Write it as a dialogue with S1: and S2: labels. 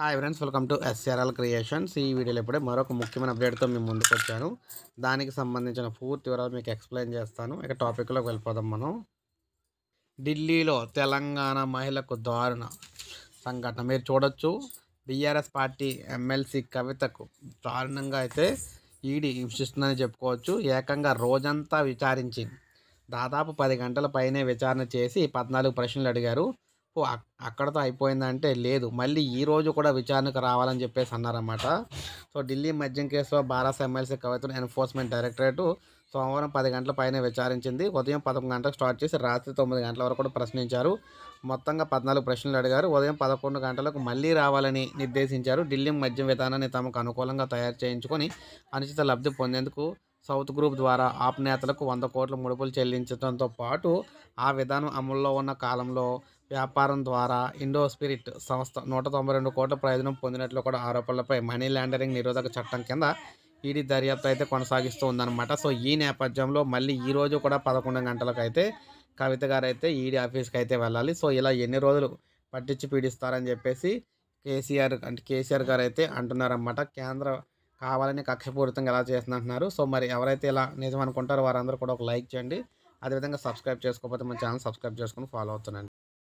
S1: hi friends welcome to SRL creations ఈ వీడియోలో ఇప్పుడే మరొక ముఖ్యమైన అప్డేట్తో మేము ముందుకు వచ్చాను దానికి సంబంధించిన పూర్తి వివరాలు మీకు ఎక్స్ప్లెయిన్ చేస్తాను ఇక టాపిక్లోకి వెళ్ళిపోదాం మనం ఢిల్లీలో తెలంగాణ మహిళకు దారుణ సంఘటన మీరు చూడొచ్చు బీఆర్ఎస్ పార్టీ ఎమ్మెల్సీ కవితకు దారుణంగా అయితే ఈడీ e హింసిస్తుందని చెప్పుకోవచ్చు ఏకంగా రోజంతా విచారించి దాదాపు పది గంటల పైనే విచారణ చేసి పద్నాలుగు ప్రశ్నలు అడిగారు ఓ అక్కడతో అయిపోయిందంటే లేదు మళ్ళీ ఈ రోజు కూడా విచారణకు రావాలని చెప్పేసి అన్నారన్నమాట సో ఢిల్లీ మద్యం కేసులో బారాస్ ఎమ్మెల్సీ కవితను ఎన్ఫోర్స్మెంట్ డైరెక్టరేటు సోమవారం పది గంటల పైన విచారించింది ఉదయం పదకొండు గంటలకు స్టార్ట్ చేసి రాత్రి తొమ్మిది గంటల వరకు కూడా ప్రశ్నించారు మొత్తంగా పద్నాలుగు ప్రశ్నలు అడిగారు ఉదయం పదకొండు గంటలకు మళ్ళీ రావాలని నిర్దేశించారు ఢిల్లీ మద్యం విధానాన్ని తమకు అనుకూలంగా తయారు చేయించుకొని అనుచిత లబ్ధి పొందేందుకు సౌత్ గ్రూప్ ద్వారా ఆప్ నేతలకు వంద కోట్ల ముడుపులు చెల్లించడంతో పాటు ఆ విధానం అమల్లో ఉన్న కాలంలో వ్యాపారం ద్వారా ఇండో స్పిరిట్ సంస్థ నూట తొంభై రెండు కోట్ల ప్రయోజనం పొందినట్లు కూడా ఆరోపణలపై మనీ లాండరింగ్ నిరోధక చట్టం కింద ఈడీ దర్యాప్తు అయితే కొనసాగిస్తూ ఉందన్నమాట సో ఈ నేపథ్యంలో మళ్ళీ ఈరోజు కూడా పదకొండు గంటలకు అయితే కవిత గారు అయితే ఈడీ ఆఫీస్కి అయితే వెళ్ళాలి సో ఇలా ఎన్ని రోజులు పట్టించి పీడిస్తారని చెప్పేసి కేసీఆర్ అంటే కేసీఆర్ గారు అయితే అంటున్నారన్నమాట కేంద్ర కావాలని కక్షపూరితంగా ఎలా చేసింది అంటున్నారు సో మరి ఎవరైతే ఇలా నిజం అనుకుంటారో వారందరూ కూడా ఒక లైక్ చేయండి అదేవిధంగా సబ్స్క్రైబ్ చేసుకోకపోతే మన ఛానల్ సబ్స్క్రైబ్ చేసుకుని ఫాలో అవుతున్నాను